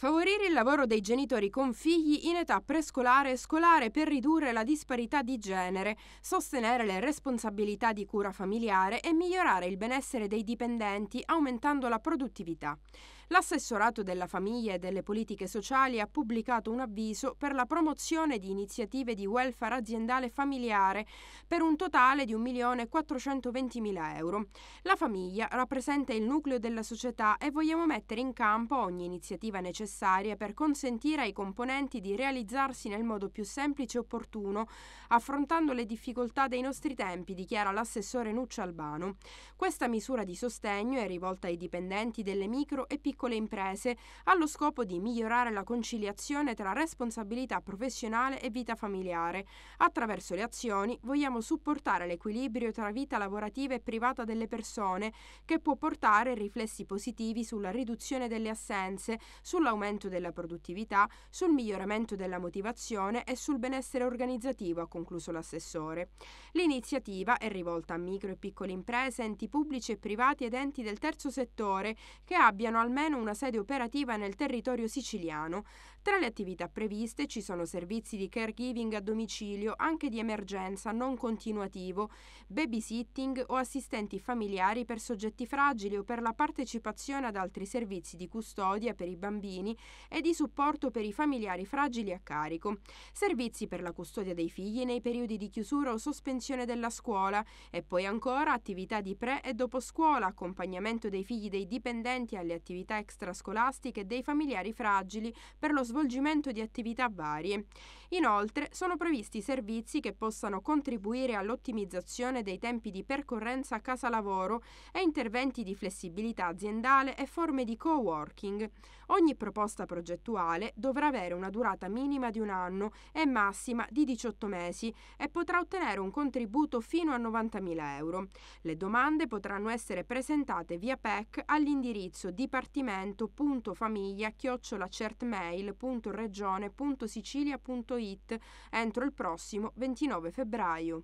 Favorire il lavoro dei genitori con figli in età prescolare e scolare per ridurre la disparità di genere, sostenere le responsabilità di cura familiare e migliorare il benessere dei dipendenti aumentando la produttività. L'assessorato della famiglia e delle politiche sociali ha pubblicato un avviso per la promozione di iniziative di welfare aziendale familiare per un totale di 1.420.000 euro. La famiglia rappresenta il nucleo della società e vogliamo mettere in campo ogni iniziativa necessaria per consentire ai componenti di realizzarsi nel modo più semplice e opportuno, affrontando le difficoltà dei nostri tempi, dichiara l'assessore Nuccia Albano. Questa misura di sostegno è rivolta ai dipendenti delle micro e piccole piccole imprese, allo scopo di migliorare la conciliazione tra responsabilità professionale e vita familiare. Attraverso le azioni vogliamo supportare l'equilibrio tra vita lavorativa e privata delle persone, che può portare riflessi positivi sulla riduzione delle assenze, sull'aumento della produttività, sul miglioramento della motivazione e sul benessere organizzativo, ha concluso l'assessore. L'iniziativa è rivolta a micro e piccole imprese, enti pubblici e privati ed enti del terzo settore che abbiano almeno terreno una sede operativa nel territorio siciliano. Tra le attività previste ci sono servizi di caregiving a domicilio, anche di emergenza non continuativo, babysitting o assistenti familiari per soggetti fragili o per la partecipazione ad altri servizi di custodia per i bambini e di supporto per i familiari fragili a carico, servizi per la custodia dei figli nei periodi di chiusura o sospensione della scuola e poi ancora attività di pre e dopo scuola, accompagnamento dei figli dei dipendenti alle attività extrascolastiche e dei familiari fragili per lo svolgimento di attività varie. Inoltre sono previsti servizi che possano contribuire all'ottimizzazione dei tempi di percorrenza a casa lavoro e interventi di flessibilità aziendale e forme di co-working. Ogni proposta progettuale dovrà avere una durata minima di un anno e massima di 18 mesi e potrà ottenere un contributo fino a 90.000 euro. Le domande potranno essere presentate via PEC all'indirizzo Dipartimento riferimento.famiglia chiocciolacertmail.regione.sicilia.it entro il prossimo 29 febbraio.